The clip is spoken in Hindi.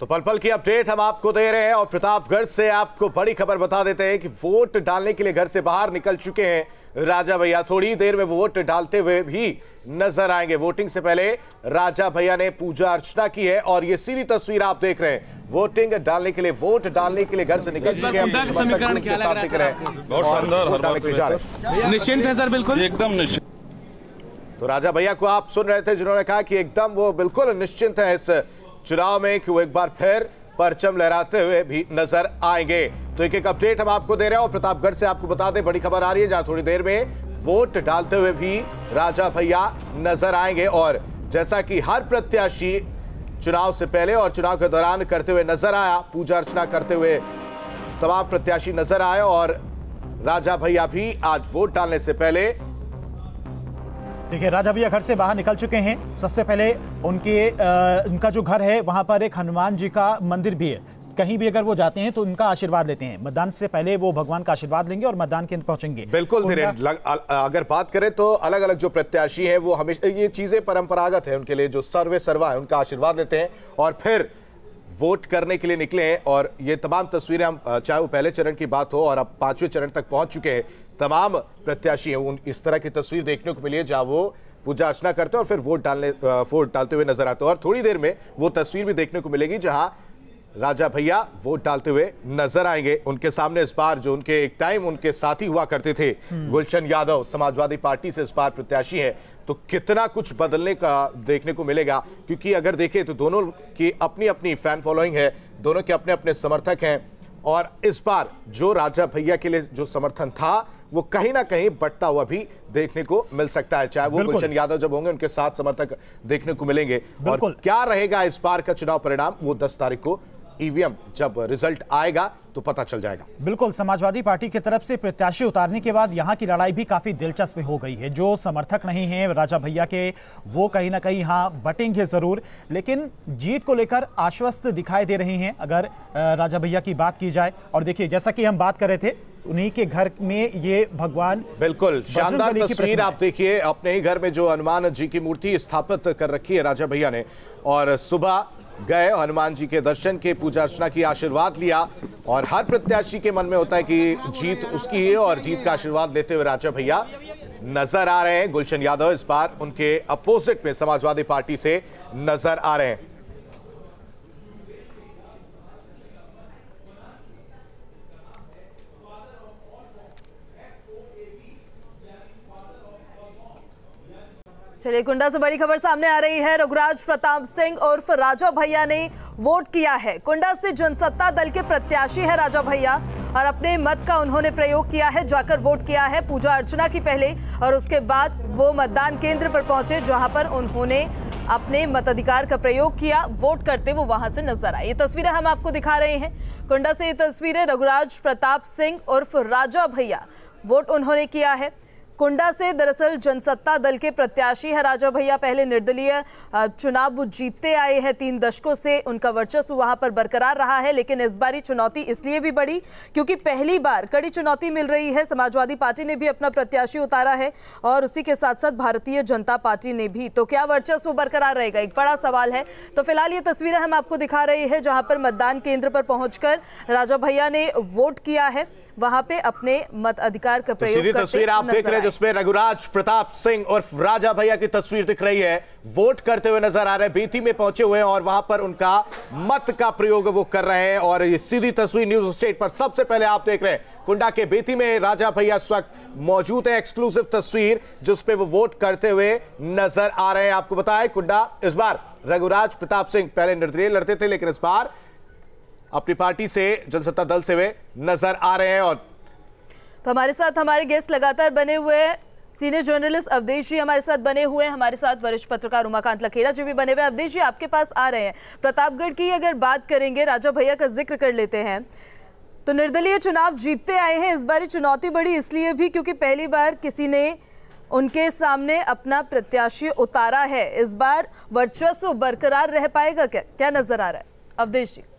तो पल पल की अपडेट हम आपको दे रहे हैं और प्रतापगढ़ से आपको बड़ी खबर बता देते हैं कि वोट डालने के लिए घर से बाहर निकल चुके हैं राजा भैया थोड़ी देर में वोट डालते हुए भी नजर आएंगे वोटिंग से पहले राजा भैया ने पूजा अर्चना की है और ये सीधी तस्वीर आप देख रहे हैं वोटिंग डालने के लिए वोट डालने के लिए घर से निकल चुके हैं निश्चिंत है सर बिल्कुल एकदम निश्चिंत तो राजा भैया को आप सुन रहे थे जिन्होंने कहा कि एकदम वो बिल्कुल निश्चिंत है इस चुनाव में कि वो एक बार फिर परचम लहराते हुए भी नजर आएंगे तो एक एक अपडेट हम आपको दे रहे हैं और प्रतापगढ़ से आपको बता दें बड़ी खबर आ रही है जहां थोड़ी देर में वोट डालते हुए भी राजा भैया नजर आएंगे और जैसा कि हर प्रत्याशी चुनाव से पहले और चुनाव के दौरान करते हुए नजर आया पूजा अर्चना करते हुए तमाम प्रत्याशी नजर आए और राजा भैया भी आज वोट डालने से पहले देखिए राजा भैया घर से बाहर निकल चुके हैं सबसे पहले उनके आ, उनका जो घर है वहाँ पर एक हनुमान जी का मंदिर भी है कहीं भी अगर वो जाते हैं तो उनका आशीर्वाद लेते हैं मतदान से पहले वो भगवान का आशीर्वाद लेंगे और मतदान केंद्र पहुंचेंगे बिल्कुल अगर बात करें तो अलग अलग जो प्रत्याशी है वो हमेशा ये चीजें परंपरागत है उनके लिए जो सर्वे सर्वा है उनका आशीर्वाद लेते हैं और फिर वोट करने के लिए निकले हैं और ये तमाम तस्वीरें हम चाहे वो पहले चरण की बात हो और अब पांचवें चरण तक पहुंच चुके हैं तमाम प्रत्याशी हैं उन इस तरह की तस्वीर देखने को मिली है जहाँ वो पूजा अर्चना करते हैं और फिर वोट डालने वोट डालते हुए नजर आते हैं और थोड़ी देर में वो तस्वीर भी देखने को मिलेगी जहाँ राजा भैया वोट डालते हुए नजर आएंगे उनके सामने इस बार जो उनके एक टाइम उनके साथी हुआ करते थे हम्म। गुलशन यादव समाजवादी पार्टी से इस बार प्रत्याशी हैं तो कितना कुछ बदलने का देखने को मिलेगा क्योंकि अगर देखें तो दोनों की अपनी अपनी फैन फॉलोइंग है दोनों के अपने अपने समर्थक हैं और इस बार जो राजा भैया के लिए जो समर्थन था वो कहीं ना कहीं बढ़ता हुआ भी देखने को मिल सकता है चाहे वो गुलशन यादव जब होंगे उनके साथ समर्थक देखने को मिलेंगे और क्या रहेगा इस बार का चुनाव परिणाम वो दस तारीख को ईवीएम जब रिजल्ट आएगा तो पता चल जाएगा बिल्कुल समाजवादी पार्टी की तरफ से प्रत्याशी उतारने के बाद यहाँ की लड़ाई भी काफी दिलचस्प हो गई है जो समर्थक नहीं है राजा भैया के वो कहीं ना कहीं यहाँ बटेंगे जरूर लेकिन जीत को लेकर आश्वस्त दिखाई दे रहे हैं अगर राजा भैया की बात की जाए और देखिए जैसा कि हम बात कर रहे थे उन्हीं के घर में ये भगवान बिल्कुल शानदार तस्वीर आप देखिए अपने ही घर में जो हनुमान जी की मूर्ति स्थापित कर रखी है राजा भैया ने और सुबह गए हनुमान जी के दर्शन के पूजा अर्चना की आशीर्वाद लिया और हर प्रत्याशी के मन में होता है कि जीत उसकी है और जीत का आशीर्वाद लेते हुए राजा भैया नजर आ रहे हैं गुलशन यादव इस बार उनके अपोजिट में समाजवादी पार्टी से नजर आ रहे हैं चलिए कुंडा से बड़ी खबर सामने आ रही है रघुराज प्रताप सिंह उर्फ राजा भैया ने वोट किया है कुंडा से जनसत्ता दल के प्रत्याशी है राजा भैया और अपने मत का उन्होंने प्रयोग किया है जाकर वोट किया है पूजा अर्चना की पहले और उसके बाद वो मतदान केंद्र पर पहुंचे जहां पर उन्होंने अपने मताधिकार का प्रयोग किया वोट करते वो वहां से नजर आए ये तस्वीरें हम आपको दिखा रहे हैं कुंडा से ये तस्वीरें रघुराज प्रताप सिंह उर्फ राजा भैया वोट उन्होंने किया है कुंडा से दरअसल जनसत्ता दल के प्रत्याशी है राजा भैया पहले निर्दलीय चुनाव जीतते आए हैं तीन दशकों से उनका वर्चस्व वहां पर बरकरार रहा है लेकिन इस बारी चुनौती इसलिए भी बड़ी क्योंकि पहली बार कड़ी चुनौती मिल रही है समाजवादी पार्टी ने भी अपना प्रत्याशी उतारा है और उसी के साथ साथ भारतीय जनता पार्टी ने भी तो क्या वर्चस्व बरकरार रहेगा एक बड़ा सवाल है तो फिलहाल ये तस्वीरें हम आपको दिखा रहे हैं जहां पर मतदान केंद्र पर पहुंचकर राजा भैया ने वोट किया है वहां पे अपने मत अधिकार का तो प्रयोग तो तस्वीर आप देख रहे हैं जिसमें रघुराज प्रताप सिंह और राजा भैया की तस्वीर दिख रही है वोट करते हुए नजर आ रहे बीती में पहुंचे हुए हैं और वहां पर उनका मत का प्रयोग वो कर रहे हैं और ये सीधी तस्वीर न्यूज स्टेट पर सबसे पहले आप देख रहे हैं कुंडा के बेती में राजा भैया इस वक्त मौजूद है एक्सक्लूसिव तस्वीर जिसपे वो वोट करते हुए नजर आ रहे हैं आपको बताएं कुंडा इस बार रघुराज प्रताप सिंह पहले निर्दलीय लड़ते थे लेकिन इस बार अपनी पार्टी से जनसत्ता दल से वे नजर आ रहे हैं और तो हमारे साथ हमारे गेस्ट लगातार बने हुए सीनियर जर्नलिस्ट अवधेश जी हमारे साथ बने हुए हैं हमारे साथ वरिष्ठ पत्रकार उमाकांत लखेड़ा जी भी बने हुए हैं अवधेश जी आपके पास आ रहे हैं प्रतापगढ़ की अगर बात करेंगे राजा भैया का जिक्र कर लेते हैं तो निर्दलीय चुनाव जीतते आए हैं इस बार चुनौती बड़ी इसलिए भी क्योंकि पहली बार किसी ने उनके सामने अपना प्रत्याशी उतारा है इस बार वर्चस्व बरकरार रह पाएगा क्या क्या नजर आ रहा है अवधेश जी